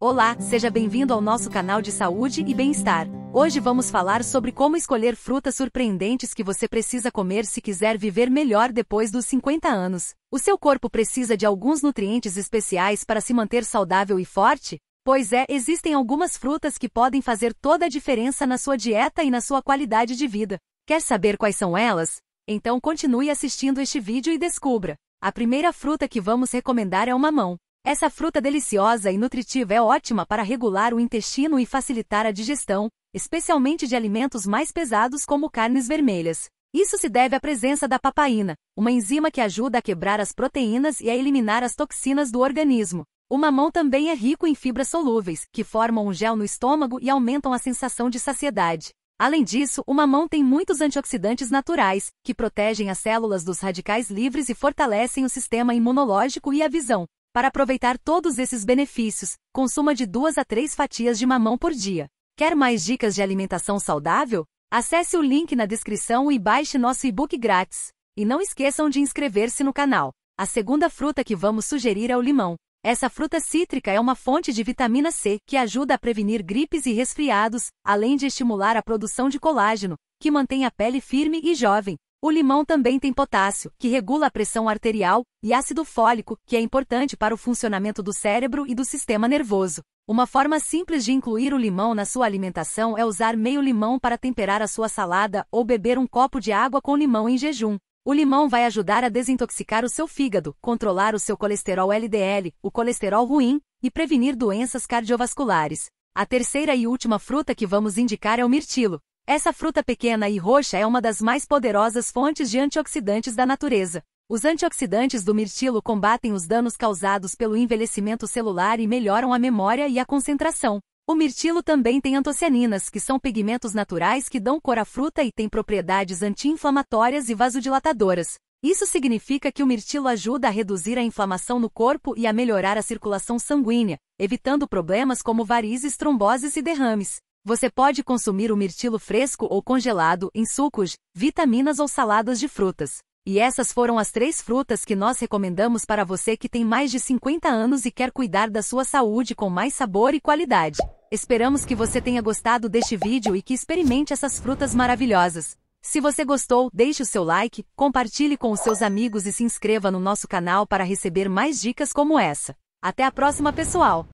Olá, seja bem-vindo ao nosso canal de saúde e bem-estar. Hoje vamos falar sobre como escolher frutas surpreendentes que você precisa comer se quiser viver melhor depois dos 50 anos. O seu corpo precisa de alguns nutrientes especiais para se manter saudável e forte? Pois é, existem algumas frutas que podem fazer toda a diferença na sua dieta e na sua qualidade de vida. Quer saber quais são elas? Então continue assistindo este vídeo e descubra. A primeira fruta que vamos recomendar é o mamão. Essa fruta deliciosa e nutritiva é ótima para regular o intestino e facilitar a digestão, especialmente de alimentos mais pesados como carnes vermelhas. Isso se deve à presença da papaína, uma enzima que ajuda a quebrar as proteínas e a eliminar as toxinas do organismo. O mamão também é rico em fibras solúveis, que formam um gel no estômago e aumentam a sensação de saciedade. Além disso, o mamão tem muitos antioxidantes naturais, que protegem as células dos radicais livres e fortalecem o sistema imunológico e a visão. Para aproveitar todos esses benefícios, consuma de duas a três fatias de mamão por dia. Quer mais dicas de alimentação saudável? Acesse o link na descrição e baixe nosso e-book grátis. E não esqueçam de inscrever-se no canal. A segunda fruta que vamos sugerir é o limão. Essa fruta cítrica é uma fonte de vitamina C que ajuda a prevenir gripes e resfriados, além de estimular a produção de colágeno, que mantém a pele firme e jovem. O limão também tem potássio, que regula a pressão arterial, e ácido fólico, que é importante para o funcionamento do cérebro e do sistema nervoso. Uma forma simples de incluir o limão na sua alimentação é usar meio limão para temperar a sua salada ou beber um copo de água com limão em jejum. O limão vai ajudar a desintoxicar o seu fígado, controlar o seu colesterol LDL, o colesterol ruim, e prevenir doenças cardiovasculares. A terceira e última fruta que vamos indicar é o mirtilo, essa fruta pequena e roxa é uma das mais poderosas fontes de antioxidantes da natureza. Os antioxidantes do mirtilo combatem os danos causados pelo envelhecimento celular e melhoram a memória e a concentração. O mirtilo também tem antocianinas, que são pigmentos naturais que dão cor à fruta e têm propriedades anti-inflamatórias e vasodilatadoras. Isso significa que o mirtilo ajuda a reduzir a inflamação no corpo e a melhorar a circulação sanguínea, evitando problemas como varizes, tromboses e derrames. Você pode consumir o mirtilo fresco ou congelado em sucos, vitaminas ou saladas de frutas. E essas foram as três frutas que nós recomendamos para você que tem mais de 50 anos e quer cuidar da sua saúde com mais sabor e qualidade. Esperamos que você tenha gostado deste vídeo e que experimente essas frutas maravilhosas. Se você gostou, deixe o seu like, compartilhe com os seus amigos e se inscreva no nosso canal para receber mais dicas como essa. Até a próxima, pessoal!